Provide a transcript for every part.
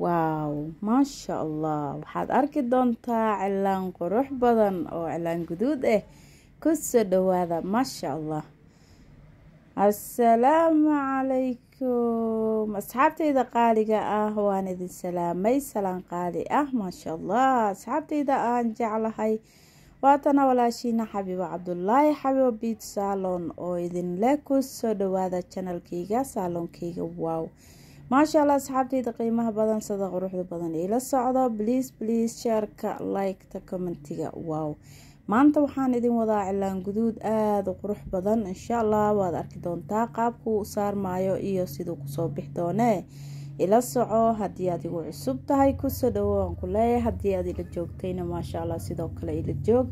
waaw maasha allah waxaad arki doontaa cilaan qurux badan oo cilaan guduud ah eh. kusoo dhawaada maasha allah assalaamu calaykum asxaabtayda qaaliga ah waan idin salaamay salaan qaali ah maasha allah asxaabtayda aan jeclahay waatana walaashiina xabiibo cabdulaahi xabiibo biid saalon oo idinleh kusoo dhawaada janalkeyga saaloonkeyga waaw maasha allah asxaabteyda qiimaha badan sada quruxda badan ila socdo bliis bliis sheerka liketa commentiga wow maanta waxaan idin wadaa cilaan guduud aada u qurux badan insha allah waad arki doontaa qaabku u saarmaayo iyo siduu kusoo bix doone ila soco haddii aad igu cusub tahay kusoo dhawo aan ku leeyahay haddii aad ila joogtayna maasha allah sidoo kale ila joog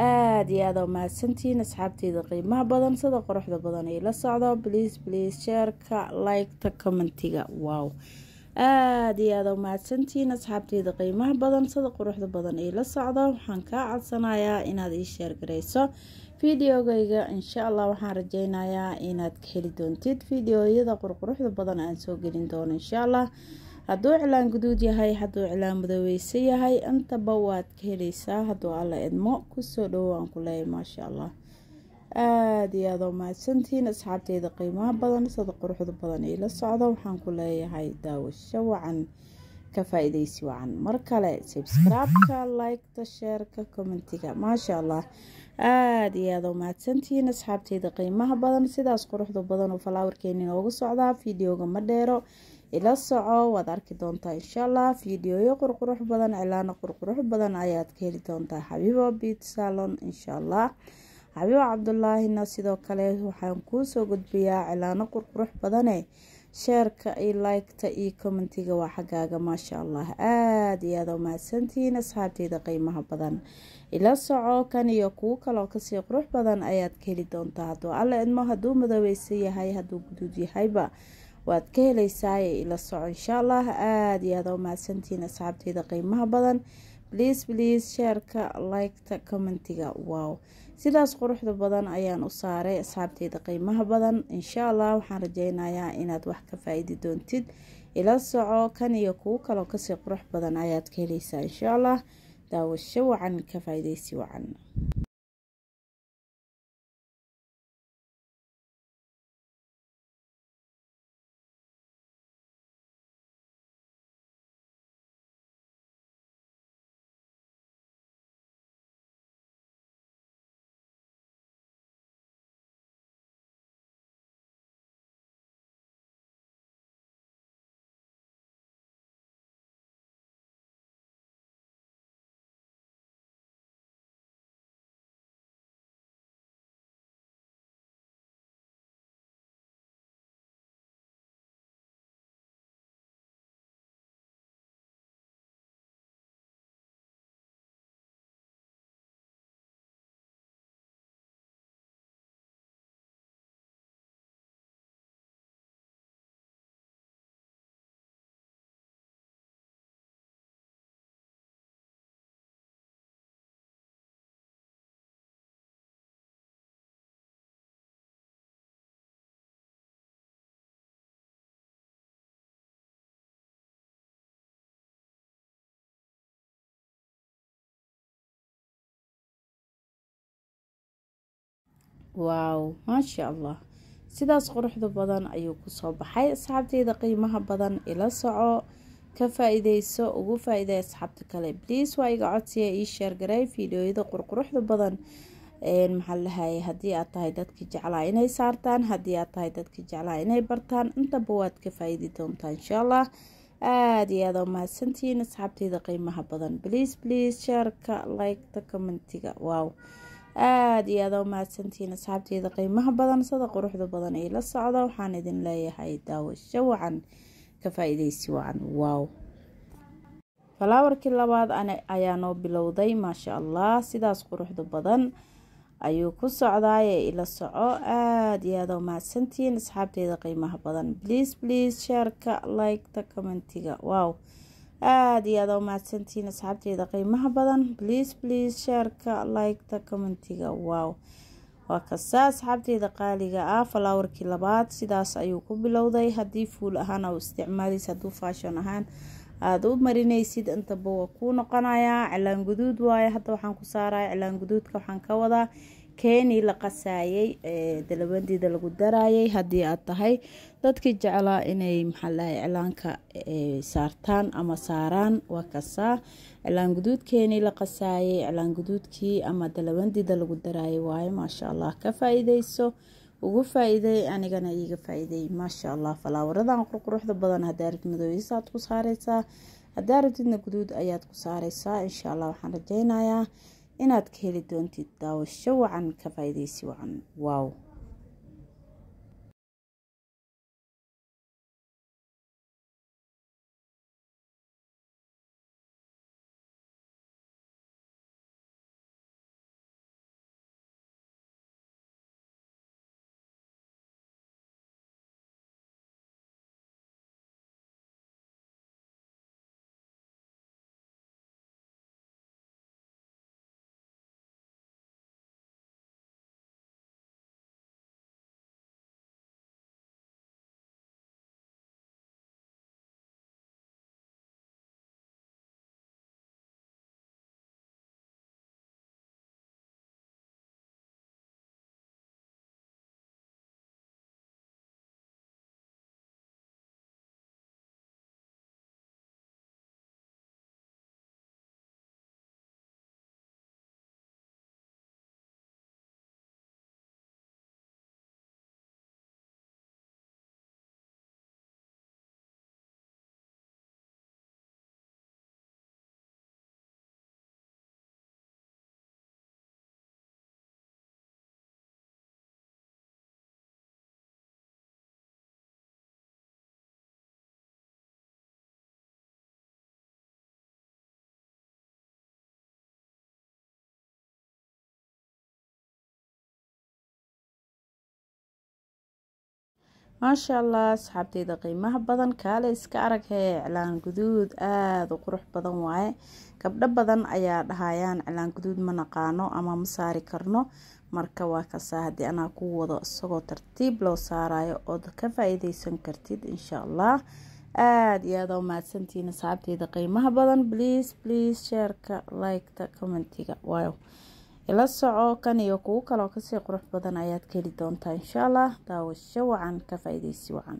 aad iyo aada oo mahadsantihiin asxaabteyda qiimaha badan sida quruxda badan ay la socdo bliis bliis sheerka liketa commentiga wow aada iyo aada oo asxaabteyda qiimaha badan sida quruxda badan ay la socdo waxaan kaa codsanayaa inaad ii sheer garayso videogayga insha allah waxaan rajeynayaa inaad ka heli doontid videoyada qurquruxda badan aan soo gelin doono insha allah hadduu cilaan guduud yahay hadduu cilaan madoweyse yahay intaba waad ka helaysaa hadduu alla idmo kusoo dhowaan ku leeya maasha allah aada iyo aadoo mahadsantihiin asxaabteyda qiimaha badan sada quruxda badan iila socda waxaan ku leeyahay daawasho wacan ka faa wacan mar kale subscribe-ka like-ta sheerka commentiga maasha allah aada iyo aadoo mahadsantihiin asxaabteyda qiimaha badan sidaas quruxda badan oo falaawarkeeni noogu socdaa videoga ma dheero ila soco waad arki doontaa insha allah fideoyo qurqurux badan cilaano qurqurux badan ayaad ka heli doontaa xabiibo biid salon insha xabiibo cabdulaahina sidoo kale waxaan kuusoo gudbiyaa cilaano qurqurux badane eh. sheerka iyo liketa iyo commentiga waa xaggaaga maasha allah aada iyo aada umahadsantihiin asxaabteyda qiimaha badan ila soco kan iyo kuwo kaloo kasii qurux badan ayaad ka heli doontaa hadduu alla idmo hadduu madoobeysa yahay hadduu guduud yahayba waad ka helaysaa ee ila soco insha allah aada iyo aada u mahadsantiin asxaabteyda qiimaha badan bliis bliis sheerka liketa commentiga wow sidaas quruxda badan ayaan u saaray asxaabteyda qiimaha badan insha allah waxaan rajeynayaa inaad wax ka faa'iidi doontid ila soco kan iyo kuwo kaloo kasii qurux badan ayaad ka helaysaa insha allah daawasho wacan ka faaiidaysi wacan waaw maashaa allah sidaas quruxda badan ayuu kusoo baxay asxaabteyda qiimaha badan ila soco ka faaiideyso ugu faaiiday asxaabta kale bliis waa iga codsiya ii sheergaray fiideoyada qurquruxda badan maxaa lahay haddii aad tahay dadka jeclaa inay saartaan haddii aad tahay dadka jeclaa inay bartaan intaba waad ka faaiidi doontaa insha allah aada iyo aada mahadsantihiin asxaabteyda qiimaha badan bliis bliis sheerka like-ta commentiga waaw aada iyo aada u mahadsantihiin asxaabteeda qiimaha badan sida quruxda badan ee la socda waxaan idin leeyahay daawasho wacan ka faa wacan waaw falaawarkii labaad ayaa noo bilowday maasha allah sidaas quruxda badan ayuu ku socdaaye ila soco aada iyo aada u mahadsantihiin asxaabteeda qiimaha badan bliis bliis sheerka like-ta commentiga waaw aada iyo aada u mahadsantiin asxaabteeda qiimaha badan please please sheerka like-ta commentiga wow waa kasta asxaabteeda qaaliga ah fallowerkii labaad sidaas ayuu ku bilowday haddii fuul ahaan u isticmaalis hadduu faashon ahaan aada u marinaysid intaba waa kuu noqonayaa cilaan guduud waaye hadda waxaan ku saaraya cilaan guduudka waxaan ka wadaa keenii la qasaayay dalabadiida lagu daraayay hadii aad tahay dadkii jeclaa inay maxaalaha iclaanka saartaan ama saaraan waa kasaa cilaan guduud keenii la qasaayay cilaan guduudkii ama dalabadiida lagu daraayay waayo maasha allah ka faa-iideyso ugu faa anigana iiga faa maasha allah falaawaradan qurquruxda badan haddaa rabtid madooyisa ku saareysaa haddaa rabtidna guduud ayaad ku saareysaa insha allah waxaan rajeynayaa inaad ka heli doontid daawasho wacan ka faa'iidaysi wacan waaw maasha allah asxaabteyda qiimaha badan kaale iska arag hee iclaan guduud aada u qurux badan waaye gabdho badan ayaa dhahayaan iclaan guduud ma naqaano ama ma saari karno marka waa kasaa haddii anaa ku wado isagoo tartiib loo saarayo ood ka faa kartid insha allah aada iyo aada u mahadsantihiin asxaabteyda qiimaha badan bliis bliis sheerka liketa ta commentiga waayo ila soco kan iyo kuwo kaloo kasii qurux badan ayaad ka heli doontaa insha allah daawasho wacan ka faa-iideysi wacan